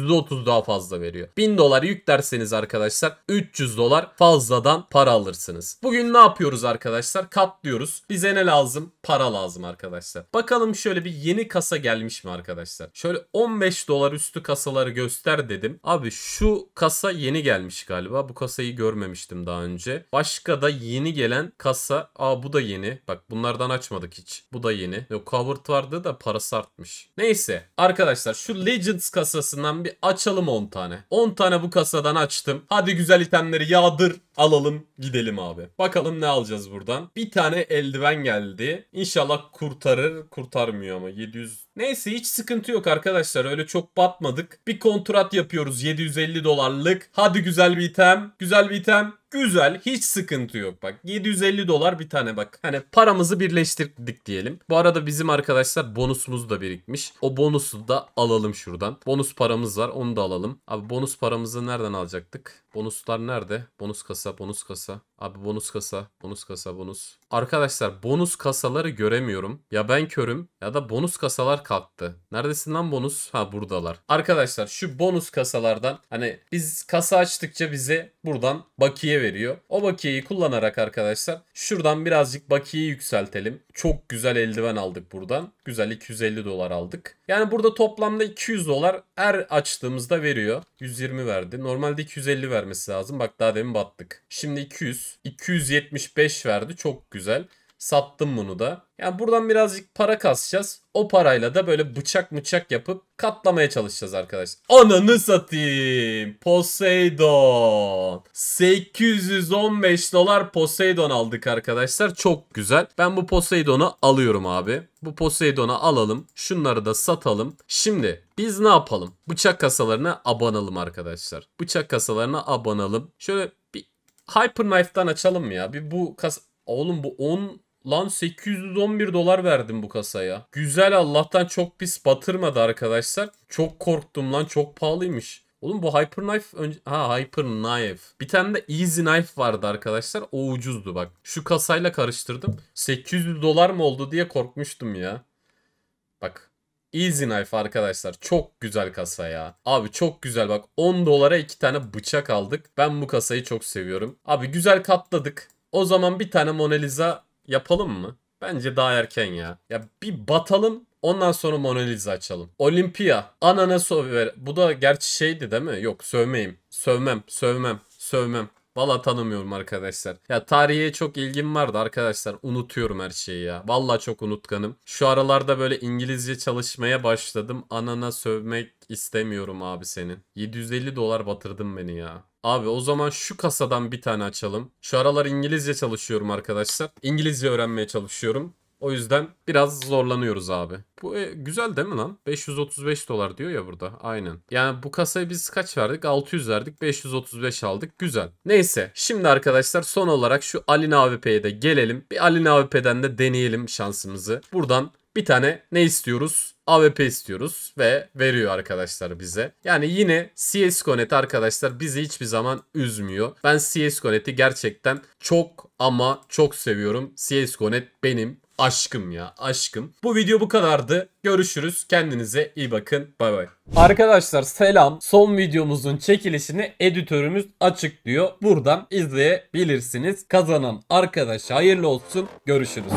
%30 daha fazla veriyor. 1000 dolar yüklerseniz arkadaşlar 300 dolar fazladan para alırsınız. Bugün ne yapıyoruz arkadaşlar? Katlıyoruz. Bize ne lazım? Para lazım arkadaşlar. Bakalım şöyle bir yeni kasa gelmiş mi arkadaşlar? Şöyle 15 dolar üstü kasaları göster dedim. Abi şu kasa yeni gelmiş galiba. Bu kasayı görmemiştim daha önce. Başka da yeni gelen kasa. Aa bu da yeni. Bak bunlardan açmadık hiç. Bu da yeni. Yok covered vardı da parası artmış. Neyse arkadaşlar şu Legends kasasından bir açalım 10 tane. 10 tane bu kasadan açtım. Hadi güzel itemleri yağdır. Alalım gidelim abi. Bakalım ne alacağız buradan. Bir tane eldiven geldi. İnşallah kurtarır. Kurtarmıyor ama 700. Neyse hiç sıkıntı yok arkadaşlar. Öyle çok batmadık. Bir kontrat yapıyoruz 750 dolarlık. Hadi güzel bir item. Güzel bir item. Güzel hiç sıkıntı yok bak 750 dolar bir tane bak hani paramızı birleştirdik diyelim. Bu arada bizim arkadaşlar bonusumuz da birikmiş. O bonusu da alalım şuradan. Bonus paramız var onu da alalım. Abi bonus paramızı nereden alacaktık? Bonuslar nerede? Bonus kasası kasa bonus kasa. Abi bonus kasa, bonus kasa, bonus. Arkadaşlar bonus kasaları göremiyorum. Ya ben körüm ya da bonus kasalar kalktı. Neredesin lan bonus? Ha buradalar. Arkadaşlar şu bonus kasalardan hani biz kasa açtıkça bize buradan bakiye veriyor. O bakiyeyi kullanarak arkadaşlar şuradan birazcık bakiyeyi yükseltelim. Çok güzel eldiven aldık buradan. Güzel 250 dolar aldık. Yani burada toplamda 200 dolar her açtığımızda veriyor. 120 verdi. Normalde 250 vermesi lazım. Bak daha demin battık. Şimdi 200. 275 verdi. Çok güzel. Sattım bunu da. Yani buradan birazcık para kasacağız. O parayla da böyle bıçak bıçak yapıp katlamaya çalışacağız arkadaşlar. Ananı satayım. Poseidon. 815 dolar Poseidon aldık arkadaşlar. Çok güzel. Ben bu Poseidon'u alıyorum abi. Bu Poseidon'u alalım. Şunları da satalım. Şimdi biz ne yapalım? Bıçak kasalarına abanalım arkadaşlar. Bıçak kasalarına abanalım. Şöyle Hyperknife'dan açalım ya. Bir bu kas... Oğlum bu 10 Lan 811 dolar verdim bu kasaya. Güzel Allah'tan çok pis batırmadı arkadaşlar. Çok korktum lan çok pahalıymış. Oğlum bu Hyperknife önce... Ha Hyperknife. Bir tane de Easy Knife vardı arkadaşlar. O ucuzdu bak. Şu kasayla karıştırdım. 800 dolar mı oldu diye korkmuştum ya. Bak Easy Knife arkadaşlar çok güzel kasa ya. Abi çok güzel bak 10 dolara 2 tane bıçak aldık. Ben bu kasayı çok seviyorum. Abi güzel katladık. O zaman bir tane Mona Lisa yapalım mı? Bence daha erken ya. Ya bir batalım Ondan sonra Mona Lisa açalım. Olimpia. Anana söver. Bu da gerçi şeydi değil mi? Yok sövmeyim. Sövmem. Sövmem. Sövmem. Valla tanımıyorum arkadaşlar. Ya tarihe çok ilgim vardı arkadaşlar. Unutuyorum her şeyi ya. Valla çok unutkanım. Şu aralarda böyle İngilizce çalışmaya başladım. Anana sövmek istemiyorum abi senin. 750 dolar batırdın beni ya. Abi o zaman şu kasadan bir tane açalım. Şu aralar İngilizce çalışıyorum arkadaşlar. İngilizce öğrenmeye çalışıyorum. O yüzden biraz zorlanıyoruz abi. Bu e, güzel değil mi lan? 535 dolar diyor ya burada. Aynen. Yani bu kasayı biz kaç verdik? 600 verdik. 535 aldık. Güzel. Neyse. Şimdi arkadaşlar son olarak şu Alina AWP'ye de gelelim. Bir Alina AWP'den de deneyelim şansımızı. Buradan bir tane ne istiyoruz? AWP istiyoruz ve veriyor arkadaşlar bize. Yani yine CSGO.net arkadaşlar bizi hiçbir zaman üzmüyor. Ben CSGO.net'i gerçekten çok ama çok seviyorum. CSGO.net benim aşkım ya aşkım. Bu video bu kadardı. Görüşürüz. Kendinize iyi bakın. Bay bay. Arkadaşlar selam. Son videomuzun çekilişini editörümüz açıklıyor. Buradan izleyebilirsiniz. Kazanan arkadaş hayırlı olsun. Görüşürüz.